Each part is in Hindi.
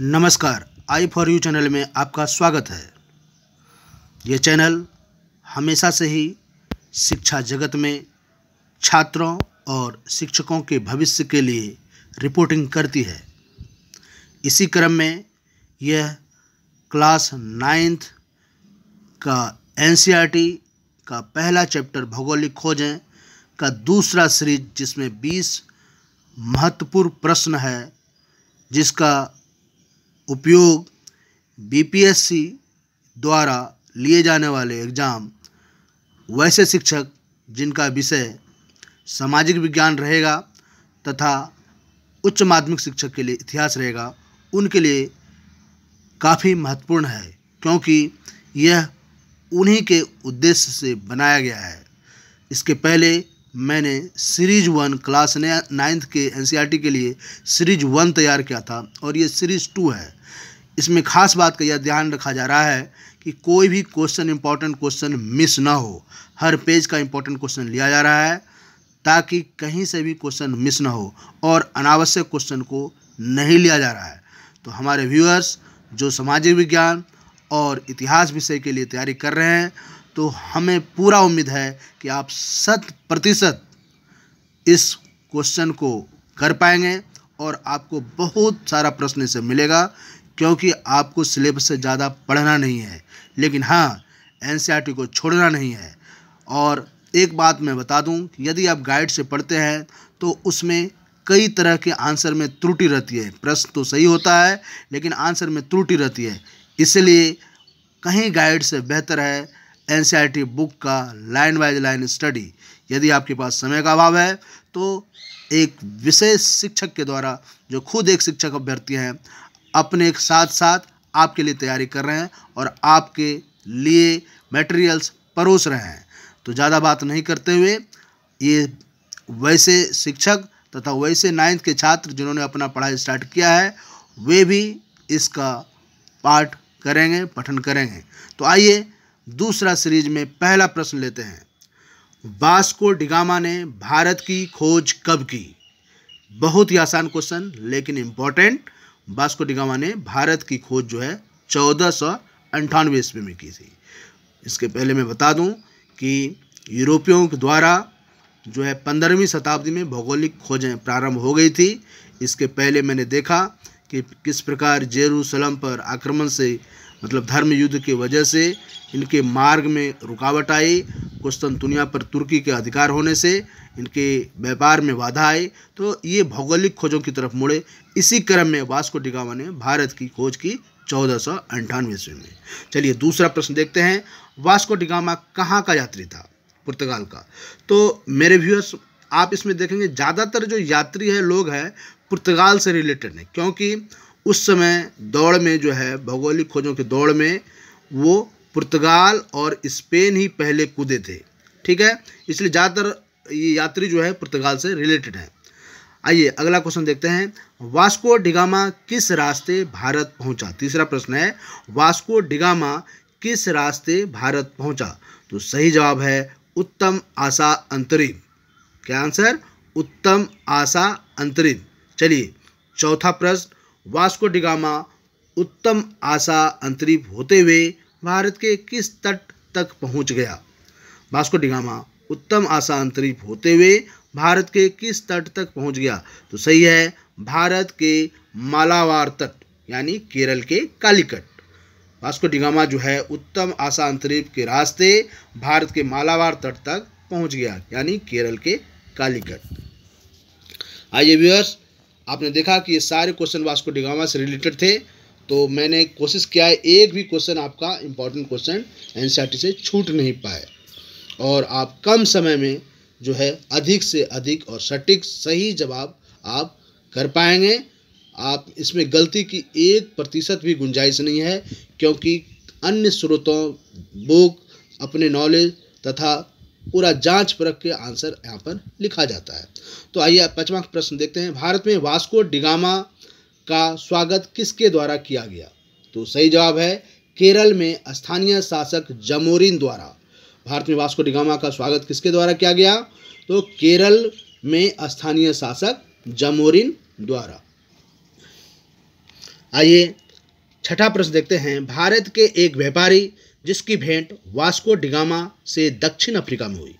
नमस्कार आई फॉर यू चैनल में आपका स्वागत है ये चैनल हमेशा से ही शिक्षा जगत में छात्रों और शिक्षकों के भविष्य के लिए रिपोर्टिंग करती है इसी क्रम में यह क्लास नाइन्थ का एन का पहला चैप्टर भौगोलिक खोजें का दूसरा सीरीज जिसमें 20 महत्वपूर्ण प्रश्न है जिसका उपयोग बीपीएससी द्वारा लिए जाने वाले एग्जाम वैसे शिक्षक जिनका विषय सामाजिक विज्ञान रहेगा तथा उच्च माध्यमिक शिक्षक के लिए इतिहास रहेगा उनके लिए काफ़ी महत्वपूर्ण है क्योंकि यह उन्हीं के उद्देश्य से बनाया गया है इसके पहले मैंने सीरीज वन क्लास नाइन्थ के एनसीईआरटी के लिए सीरीज वन तैयार किया था और ये सीरीज टू है इसमें खास बात का यह ध्यान रखा जा रहा है कि कोई भी क्वेश्चन इंपॉर्टेंट क्वेश्चन मिस ना हो हर पेज का इंपॉर्टेंट क्वेश्चन लिया जा रहा है ताकि कहीं से भी क्वेश्चन मिस ना हो और अनावश्यक क्वेश्चन को नहीं लिया जा रहा है तो हमारे व्यूअर्स जो सामाजिक विज्ञान और इतिहास विषय के लिए तैयारी कर रहे हैं तो हमें पूरा उम्मीद है कि आप शत प्रतिशत इस क्वेश्चन को कर पाएंगे और आपको बहुत सारा प्रश्न इसे मिलेगा क्योंकि आपको सिलेबस से ज़्यादा पढ़ना नहीं है लेकिन हाँ एन e को छोड़ना नहीं है और एक बात मैं बता दूँ यदि आप गाइड से पढ़ते हैं तो उसमें कई तरह के आंसर में त्रुटि रहती है प्रश्न तो सही होता है लेकिन आंसर में त्रुटि रहती है इसलिए कहीं गाइड से बेहतर है एन बुक e का लाइन बाय लाइन स्टडी यदि आपके पास समय का अभाव है तो एक विशेष शिक्षक के द्वारा जो खुद एक शिक्षक अभ्यर्थी हैं अपने साथ साथ आपके लिए तैयारी कर रहे हैं और आपके लिए मटेरियल्स परोस रहे हैं तो ज़्यादा बात नहीं करते हुए ये वैसे शिक्षक तथा वैसे नाइन्थ के छात्र जिन्होंने अपना पढ़ाई स्टार्ट किया है वे भी इसका पाठ करेंगे पठन करेंगे तो आइए दूसरा सीरीज में पहला प्रश्न लेते हैं वास्को डिगामा ने भारत की खोज कब की बहुत ही आसान क्वेश्चन लेकिन इम्पॉर्टेंट वास्को डिगामा ने भारत की खोज जो है चौदह सौ अंठानवे ईस्वी में की थी इसके पहले मैं बता दूं कि यूरोपियों के द्वारा जो है पंद्रहवीं शताब्दी में भौगोलिक खोजें प्रारंभ हो गई थी इसके पहले मैंने देखा कि किस प्रकार जेरूसलम पर आक्रमण से मतलब धर्म युद्ध की वजह से इनके मार्ग में रुकावट आई दुनिया पर तुर्की के अधिकार होने से इनके व्यापार में बाधा आई तो ये भौगोलिक खोजों की तरफ मुड़े इसी क्रम में वास्को डिगामा ने भारत की खोज की चौदह सौ ईस्वी में चलिए दूसरा प्रश्न देखते हैं वास्को डिगामा कहाँ का यात्री था पुर्तगाल का तो मेरे व्यूअर्स आप इसमें देखेंगे ज़्यादातर जो यात्री है लोग हैं पुर्तगाल से रिलेटेड है क्योंकि उस समय दौड़ में जो है भौगोलिक खोजों के दौड़ में वो पुर्तगाल और स्पेन ही पहले कूदे थे ठीक है इसलिए ज़्यादातर ये यात्री जो है पुर्तगाल से रिलेटेड है आइए अगला क्वेश्चन देखते हैं वास्को डिगामा किस रास्ते भारत पहुंचा तीसरा प्रश्न है वास्को डिगामा किस रास्ते भारत पहुंचा तो सही जवाब है उत्तम आशा अंतरिम क्या आंसर उत्तम आशा अंतरिम चलिए चौथा प्रश्न वास्को डिगामा उत्तम आशा अंतरिप होते हुए भारत के किस तट तक पहुंच गया वास्को डिगामा उत्तम आशा अंतरिप होते हुए भारत के किस तट तक पहुंच गया तो सही है भारत के मालावार तट यानी केरल के कालीकट वास्को डिगामा जो है उत्तम आशा अंतरिप के रास्ते भारत के मालावार तट तक पहुंच गया यानी केरल के कालीकट आइए व्यूअर्स आपने देखा कि ये सारे क्वेश्चन वास्को डिगामा से रिलेटेड थे तो मैंने कोशिश किया है एक भी क्वेश्चन आपका इम्पॉर्टेंट क्वेश्चन एन से छूट नहीं पाए और आप कम समय में जो है अधिक से अधिक और सटीक सही जवाब आप कर पाएंगे आप इसमें गलती की एक प्रतिशत भी गुंजाइश नहीं है क्योंकि अन्य स्रोतों बुक अपने नॉलेज तथा पूरा जांच परख के आंसर यहाँ पर लिखा जाता है तो आइए पचवा प्रश्न देखते हैं भारत में वास्को डिगामा का स्वागत किसके द्वारा किया गया तो सही जवाब है केरल में स्थानीय शासक जमोरिन द्वारा भारत में वास्को डिगामा का स्वागत किसके द्वारा किया गया तो केरल में स्थानीय शासक जमोरिन द्वारा आइए छठा प्रश्न देखते हैं भारत के एक व्यापारी जिसकी भेंट वास्को डिगामा से दक्षिण अफ्रीका में हुई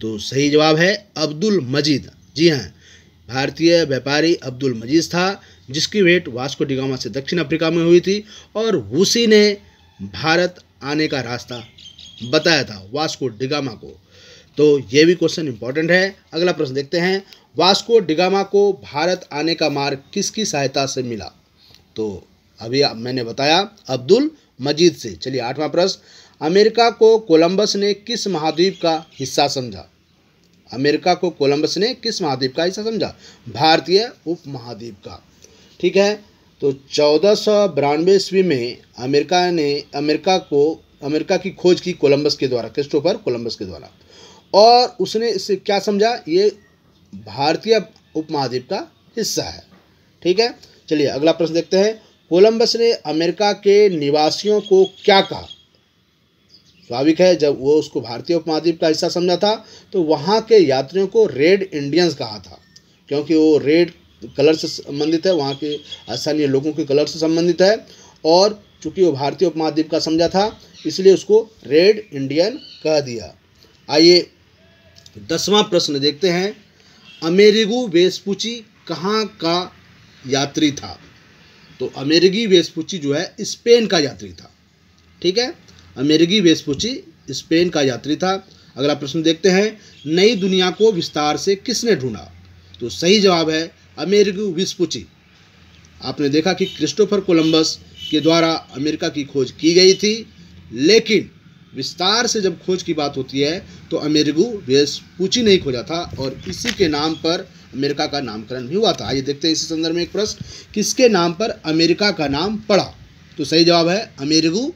तो सही जवाब है अब्दुल मजीद जी हाँ भारतीय व्यापारी अब्दुल मजीद था जिसकी भेंट वास्को डिगामा से दक्षिण अफ्रीका में हुई थी और उसी ने भारत आने का रास्ता बताया था वास्को डिगामा को तो ये भी क्वेश्चन इंपॉर्टेंट है अगला प्रश्न देखते हैं वास्को डिगामा को भारत आने का मार्ग किसकी सहायता से मिला तो अभी मैंने बताया अब्दुल मजीद से चलिए आठवां प्रश्न अमेरिका को कोलंबस ने किस महाद्वीप का हिस्सा समझा अमेरिका को कोलंबस ने किस महाद्वीप का हिस्सा समझा भारतीय उप महाद्वीप का ठीक है तो चौदह सौ बिरानवे ईस्वी में अमेरिका ने अमेरिका को अमेरिका की खोज की कोलंबस के द्वारा क्रिस्टोफर कोलंबस के द्वारा और उसने इससे क्या समझा ये भारतीय उपमहाद्वीप का हिस्सा है ठीक है चलिए अगला प्रश्न देखते हैं कोलंबस ने अमेरिका के निवासियों को क्या कहा स्वाभाविक है जब वो उसको भारतीय उपमहाद्वीप का हिस्सा समझा था तो वहाँ के यात्रियों को रेड इंडियंस कहा था क्योंकि वो रेड कलर से संबंधित है वहाँ के स्थानीय लोगों के कलर से संबंधित है और चूंकि वो भारतीय उपमहाद्वीप का समझा था इसलिए उसको रेड इंडियन कह दिया आइए दसवां प्रश्न देखते हैं अमेरिगू वेस्पुची कहाँ का यात्री था तो अमेरिकी वेस्पुची जो है स्पेन का यात्री था ठीक है अमेरिकी वेस्पुची स्पेन का यात्री था अगला प्रश्न देखते हैं नई दुनिया को विस्तार से किसने ढूंढा तो सही जवाब है अमेरिकी विस्पुची आपने देखा कि क्रिस्टोफर कोलंबस के द्वारा अमेरिका की खोज की गई थी लेकिन विस्तार से जब खोज की बात होती है तो अमेरिगु वेस्पूची नहीं खोजा था और इसी के नाम पर अमेरिका का नामकरण भी हुआ था आइए देखते हैं इसी संदर्भ में एक प्रश्न किसके नाम पर अमेरिका का नाम पड़ा तो सही जवाब है अमेरिगु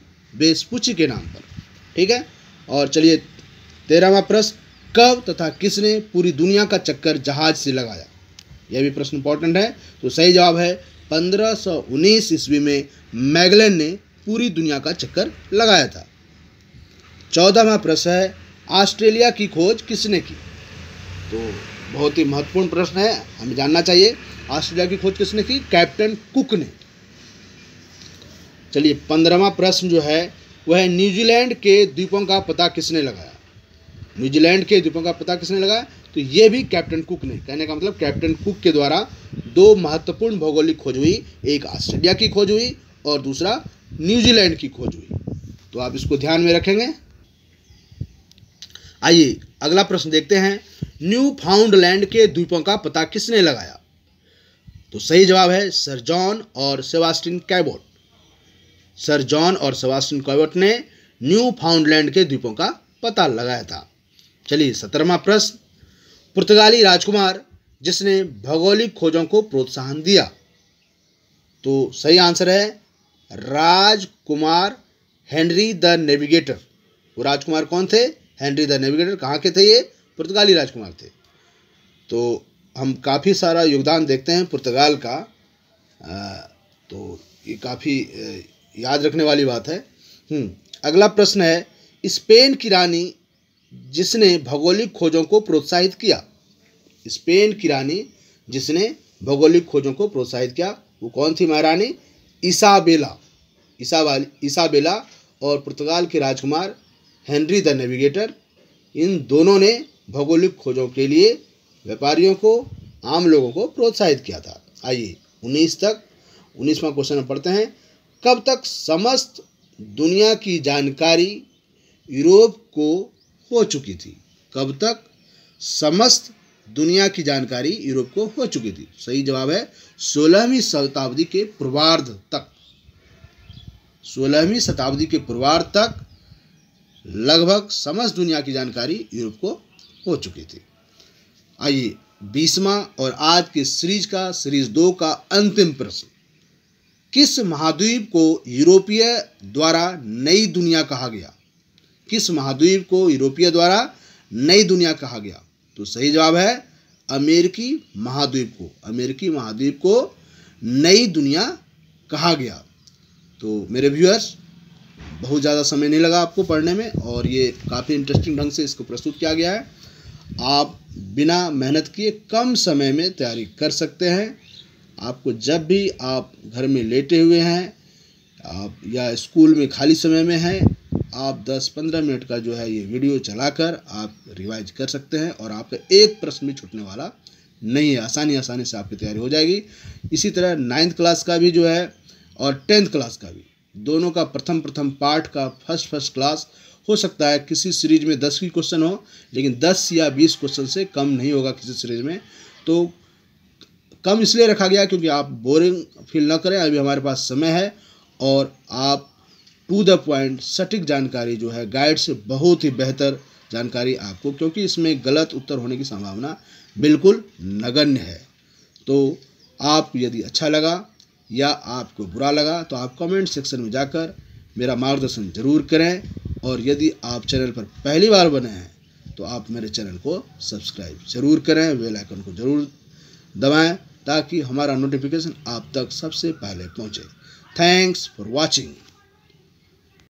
वेस्पूची के नाम पर ठीक है और चलिए तेरहवा प्रश्न कब तथा किसने पूरी दुनिया का चक्कर जहाज से लगाया यह भी प्रश्न इंपॉर्टेंट है तो सही जवाब है उन्नीस ईस्वी में मैगलन ने पूरी दुनिया का चक्कर लगाया था चौदहवा प्रश्न है ऑस्ट्रेलिया की खोज किसने की तो बहुत ही महत्वपूर्ण प्रश्न है हमें जानना चाहिए ऑस्ट्रेलिया की खोज किसने की कैप्टन कुक ने चलिए पंद्रहवा प्रश्न जो है वह है न्यूजीलैंड के द्वीपों का पता किसने लगाया न्यूजीलैंड के द्वीपों का पता किसने लगाया तो ये भी कैप्टन कुक ने कहने का मतलब कैप्टन कुक के द्वारा दो महत्वपूर्ण भौगोलिक खोज हुई एक ऑस्ट्रेलिया की खोज हुई और दूसरा न्यूजीलैंड की खोज हुई तो आप इसको ध्यान में रखेंगे आइए अगला प्रश्न देखते हैं न्यू फाउंडलैंड के द्वीपों का पता किसने लगाया तो सही जवाब है सर जॉन और सेवास्टिन कैबोट सर जॉन और सेवास्टिन कैबोट ने न्यू फाउंडलैंड के द्वीपों का पता लगाया था चलिए सत्रहवा प्रश्न पुर्तगाली राजकुमार जिसने भौगोलिक खोजों को प्रोत्साहन दिया तो सही आंसर है राजकुमार हेनरी द नेविगेटर वो राजकुमार कौन थे हेनरी द नेविगेटर कहाँ के थे ये पुर्तगाली राजकुमार थे तो हम काफ़ी सारा योगदान देखते हैं पुर्तगाल का तो ये काफ़ी याद रखने वाली बात है हम्म, अगला प्रश्न है स्पेन की रानी जिसने भौगोलिक खोजों को प्रोत्साहित किया स्पेन की रानी जिसने भौगोलिक खोजों को प्रोत्साहित किया वो कौन थी महारानी ईसा ईसा ईसाबेला और पुर्तगाल के राजकुमार हेनरी द नेविगेटर इन दोनों ने भौगोलिक खोजों के लिए व्यापारियों को आम लोगों को प्रोत्साहित किया था आइए उन्नीस तक उन्नीसवा क्वेश्चन हम पढ़ते हैं कब तक समस्त दुनिया की जानकारी यूरोप को हो चुकी थी कब तक समस्त दुनिया की जानकारी यूरोप को हो चुकी थी सही जवाब है सोलहवीं शताब्दी के पूर्वार्ध तक सोलहवीं शताब्दी के पूर्वार्ध तक लगभग समस्त दुनिया की जानकारी यूरोप को हो चुकी थी आइए बीसवा और आज की सीरीज का सीरीज दो का अंतिम प्रश्न किस महाद्वीप को यूरोपीय द्वारा नई दुनिया कहा गया किस महाद्वीप को यूरोपीय द्वारा नई दुनिया कहा गया तो सही जवाब है अमेरिकी महाद्वीप को अमेरिकी महाद्वीप को नई दुनिया कहा गया तो मेरे व्यूअर्स बहुत ज़्यादा समय नहीं लगा आपको पढ़ने में और ये काफ़ी इंटरेस्टिंग ढंग से इसको प्रस्तुत किया गया है आप बिना मेहनत किए कम समय में तैयारी कर सकते हैं आपको जब भी आप घर में लेटे हुए हैं आप या स्कूल में खाली समय में हैं आप 10-15 मिनट का जो है ये वीडियो चलाकर आप रिवाइज कर सकते हैं और आपका एक प्रश्न भी छूटने वाला नहीं है आसानी आसानी से आपकी तैयारी हो जाएगी इसी तरह नाइन्थ क्लास का भी जो है और टेंथ क्लास का भी दोनों का प्रथम प्रथम पार्ट का फर्स्ट फर्स्ट क्लास हो सकता है किसी सीरीज में दस की क्वेश्चन हो लेकिन दस या बीस क्वेश्चन से कम नहीं होगा किसी सीरीज में तो कम इसलिए रखा गया क्योंकि आप बोरिंग फील ना करें अभी हमारे पास समय है और आप टू द पॉइंट सटीक जानकारी जो है गाइड से बहुत ही बेहतर जानकारी आपको क्योंकि इसमें गलत उत्तर होने की संभावना बिल्कुल नगण्य है तो आप यदि अच्छा लगा या आपको बुरा लगा तो आप कमेंट सेक्शन में जाकर मेरा मार्गदर्शन जरूर करें और यदि आप चैनल पर पहली बार बने हैं तो आप मेरे चैनल को सब्सक्राइब जरूर करें बेल आइकन को जरूर दबाएं ताकि हमारा नोटिफिकेशन आप तक सबसे पहले पहुंचे थैंक्स फॉर वॉचिंग